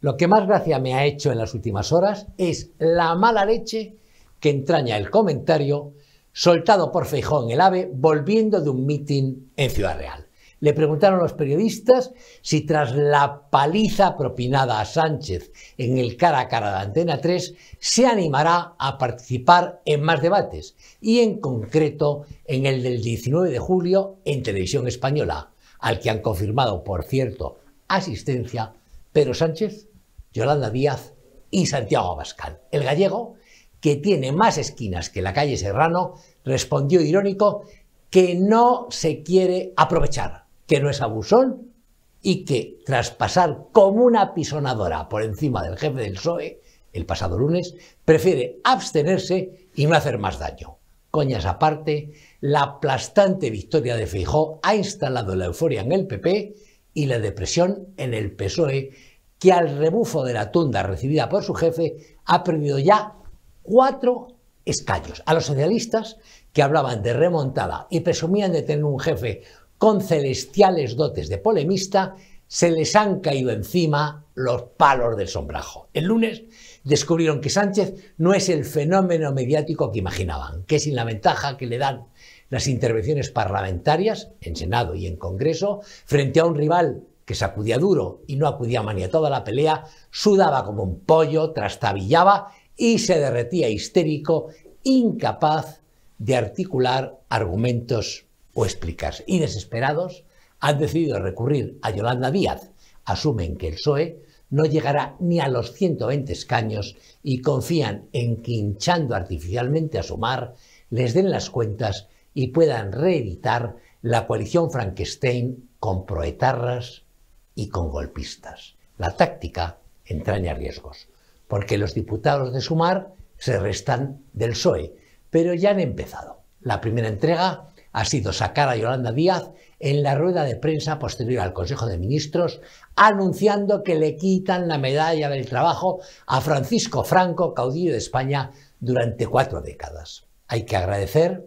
Lo que más gracia me ha hecho en las últimas horas es la mala leche que entraña el comentario soltado por Feijón el AVE volviendo de un mitin en Ciudad Real. Le preguntaron los periodistas si tras la paliza propinada a Sánchez en el cara a cara de Antena 3 se animará a participar en más debates y en concreto en el del 19 de julio en televisión española, al que han confirmado, por cierto, asistencia Pedro Sánchez, Yolanda Díaz y Santiago Abascal. El gallego, que tiene más esquinas que la calle Serrano, respondió irónico que no se quiere aprovechar, que no es abusón y que tras pasar como una pisonadora por encima del jefe del PSOE el pasado lunes, prefiere abstenerse y no hacer más daño. Coñas aparte, la aplastante victoria de Feijó ha instalado la euforia en el PP y la depresión en el PSOE, que al rebufo de la tunda recibida por su jefe ha perdido ya cuatro escaños. A los socialistas, que hablaban de remontada y presumían de tener un jefe con celestiales dotes de polemista, se les han caído encima los palos del sombrajo. El lunes descubrieron que Sánchez no es el fenómeno mediático que imaginaban, que sin la ventaja que le dan las intervenciones parlamentarias, en Senado y en Congreso, frente a un rival que sacudía duro y no acudía maniatado toda la pelea, sudaba como un pollo, trastabillaba y se derretía histérico, incapaz de articular argumentos o explicarse. Y desesperados, han decidido recurrir a Yolanda Díaz, asumen que el PSOE no llegará ni a los 120 escaños y confían en que hinchando artificialmente a Sumar les den las cuentas y puedan reeditar la coalición Frankenstein con proetarras y con golpistas. La táctica entraña riesgos, porque los diputados de Sumar se restan del PSOE, pero ya han empezado. La primera entrega ha sido sacar a Yolanda Díaz en la rueda de prensa posterior al Consejo de Ministros, anunciando que le quitan la medalla del trabajo a Francisco Franco, caudillo de España, durante cuatro décadas. Hay que agradecer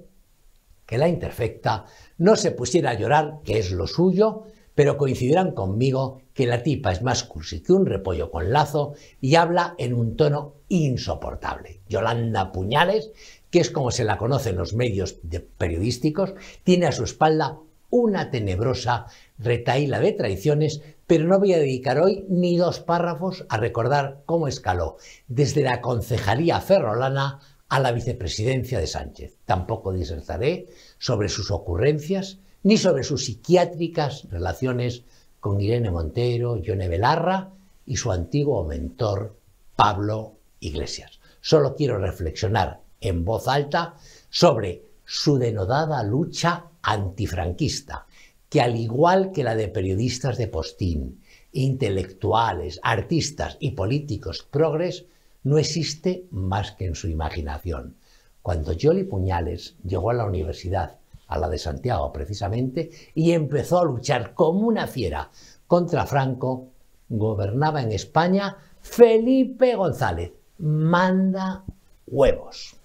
que la interfecta no se pusiera a llorar, que es lo suyo, pero coincidirán conmigo que la tipa es más cursi que un repollo con lazo y habla en un tono insoportable. Yolanda Puñales, que es como se la conoce en los medios periodísticos, tiene a su espalda una tenebrosa retaíla de traiciones, pero no voy a dedicar hoy ni dos párrafos a recordar cómo escaló desde la concejalía ferrolana a la vicepresidencia de Sánchez. Tampoco disertaré sobre sus ocurrencias, ni sobre sus psiquiátricas relaciones con Irene Montero, Yone Belarra y su antiguo mentor Pablo Iglesias. Solo quiero reflexionar en voz alta sobre su denodada lucha antifranquista, que al igual que la de periodistas de postín, intelectuales, artistas y políticos progres, no existe más que en su imaginación. Cuando Yoli Puñales llegó a la universidad a la de Santiago precisamente, y empezó a luchar como una fiera contra Franco, gobernaba en España Felipe González. Manda huevos.